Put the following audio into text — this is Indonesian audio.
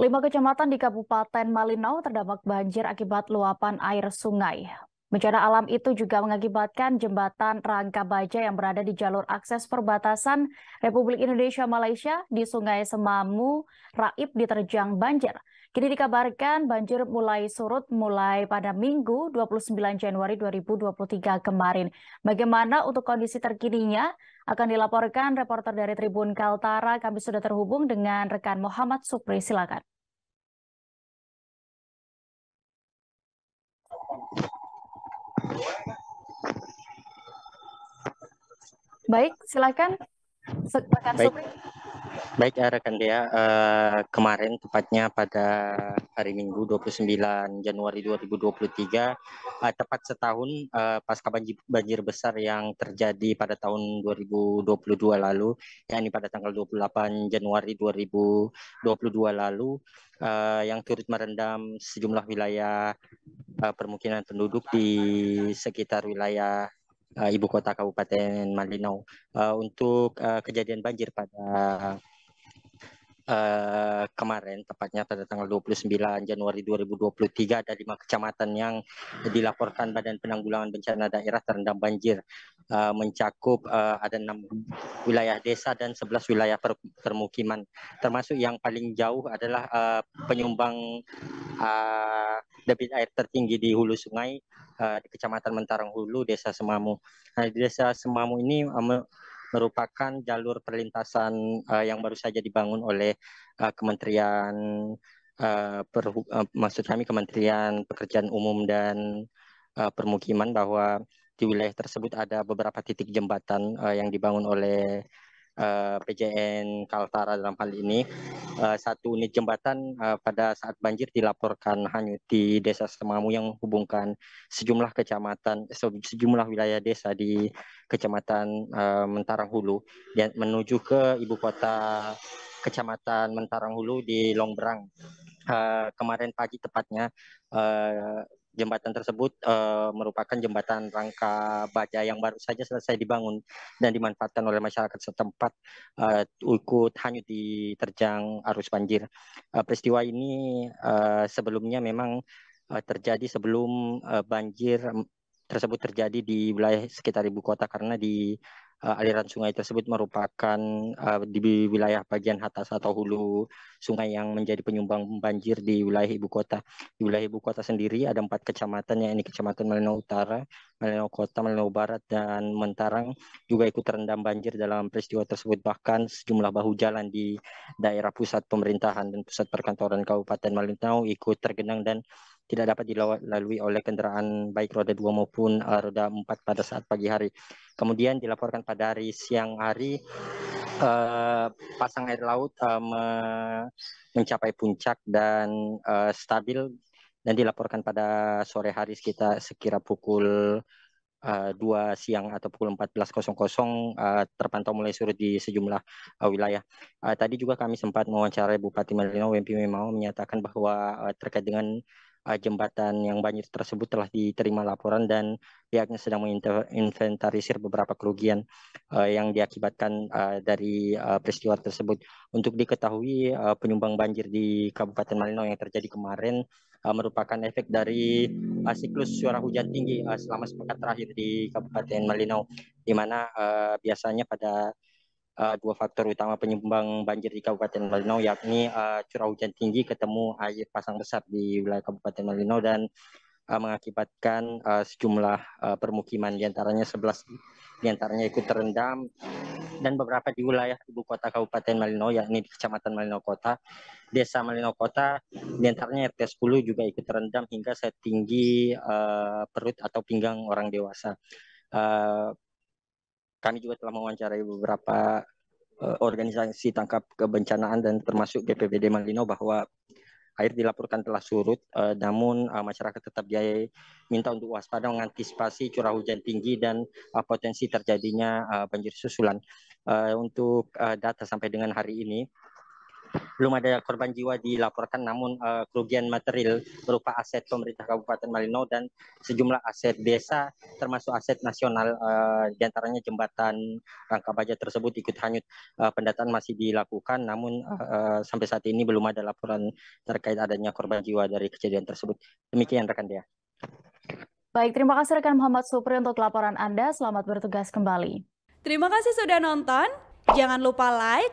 Lima kecamatan di Kabupaten Malinau terdampak banjir akibat luapan air sungai. Bencana alam itu juga mengakibatkan jembatan Rangka Baja yang berada di jalur akses perbatasan Republik Indonesia Malaysia di Sungai Semamu, Raib diterjang banjir. Kini dikabarkan banjir mulai surut mulai pada Minggu 29 Januari 2023 kemarin. Bagaimana untuk kondisi terkininya? Akan dilaporkan reporter dari Tribun Kaltara. Kami sudah terhubung dengan rekan Muhammad Supri. Silakan. Baik, silakan. Rekan Baik. Baik, eh, rekan dia. Uh, eh, kemarin tepatnya pada hari Minggu 29 Januari 2023, uh, eh, tepat setahun uh, pasca banjir, banjir besar yang terjadi pada tahun 2022 lalu, yakni pada tanggal 28 Januari 2022 lalu, uh, yang turut merendam sejumlah wilayah uh, permukiman penduduk di sekitar wilayah uh, ibu kota Kabupaten Malinau uh, untuk uh, kejadian banjir pada uh, kemarin tepatnya pada tanggal 29 Januari 2023 ada lima kecamatan yang dilaporkan Badan Penanggulangan Bencana Daerah terendam banjir uh, mencakup uh, ada enam wilayah desa dan 11 wilayah permukiman termasuk yang paling jauh adalah uh, penyumbang uh, debit air tertinggi di hulu sungai uh, di Kecamatan mentarang Hulu, Desa Semamu. Nah, Desa Semamu ini uh, merupakan jalur perlintasan uh, yang baru saja dibangun oleh uh, Kementerian uh, per, uh, maksud kami Kementerian Pekerjaan Umum dan uh, Permukiman bahwa di wilayah tersebut ada beberapa titik jembatan uh, yang dibangun oleh Eh, PJN Kaltara dalam hal ini eh, satu unit jembatan eh, pada saat banjir dilaporkan hanyut di Desa Semamu yang menghubungkan sejumlah kecamatan sejumlah wilayah desa di Kecamatan uh, Mentarang Hulu dan menuju ke ibu kota Kecamatan Mentarang Hulu di Longberang. kemarin pagi tepatnya Jembatan tersebut uh, merupakan jembatan rangka baja yang baru saja selesai dibangun dan dimanfaatkan oleh masyarakat setempat uh, ikut hanyut diterjang arus banjir. Uh, peristiwa ini uh, sebelumnya memang uh, terjadi sebelum uh, banjir tersebut terjadi di wilayah sekitar ibu kota karena di uh, aliran sungai tersebut merupakan uh, di wilayah bagian atas atau hulu sungai yang menjadi penyumbang banjir di wilayah ibu kota. Di wilayah ibu kota sendiri ada empat kecamatan yaitu kecamatan Malino Utara, Malino Kota, Malino Barat, dan Mentarang juga ikut terendam banjir dalam peristiwa tersebut. Bahkan sejumlah bahu jalan di daerah pusat pemerintahan dan pusat perkantoran Kabupaten Malino ikut tergenang dan tidak dapat dilalui oleh kendaraan baik roda dua maupun uh, roda empat pada saat pagi hari. Kemudian dilaporkan pada hari siang hari uh, pasang air laut uh, me mencapai puncak dan uh, stabil dan dilaporkan pada sore hari sekitar sekira pukul dua siang atau pukul 14.00 uh, terpantau mulai surut di sejumlah uh, wilayah. Uh, tadi juga kami sempat mewawancarai Bupati Malino Wempi Memau menyatakan bahwa uh, terkait dengan uh, jembatan yang banjir tersebut telah diterima laporan dan pihaknya sedang menginventarisir beberapa kerugian uh, yang diakibatkan uh, dari uh, peristiwa tersebut. Untuk diketahui uh, penyumbang banjir di Kabupaten Malino yang terjadi kemarin uh, merupakan efek dari uh, siklus suara hujan tinggi uh, selama sepekan terakhir di Kabupaten Malino, di mana uh, biasanya pada uh, dua faktor utama penyumbang banjir di Kabupaten Malino yakni uh, curah hujan tinggi ketemu air pasang besar di wilayah Kabupaten Malino dan uh, mengakibatkan uh, sejumlah uh, permukiman diantaranya 11 diantaranya ikut terendam dan beberapa di wilayah ibu kota Kabupaten Malino yakni di Kecamatan Malino Kota, Desa Malino Kota, diantaranya RT 10 juga ikut terendam hingga setinggi uh, perut atau pinggang orang dewasa. Uh, kami juga telah mewawancarai beberapa uh, organisasi tangkap kebencanaan dan termasuk GPBD Malino bahwa air dilaporkan telah surut, uh, namun uh, masyarakat tetap dia minta untuk waspada mengantisipasi curah hujan tinggi dan uh, potensi terjadinya uh, banjir susulan. Uh, untuk uh, data sampai dengan hari ini, belum ada korban jiwa dilaporkan, namun uh, kerugian material berupa aset pemerintah Kabupaten Malino dan sejumlah aset desa, termasuk aset nasional, uh, eh, diantaranya jembatan rangka baja tersebut ikut hanyut. Uh, pendataan masih dilakukan, namun uh, sampai saat ini belum ada laporan terkait adanya korban jiwa dari kejadian tersebut. Demikian rekan dia. Baik, terima kasih rekan Muhammad Supri untuk laporan Anda. Selamat bertugas kembali. Terima kasih sudah nonton. Jangan lupa like,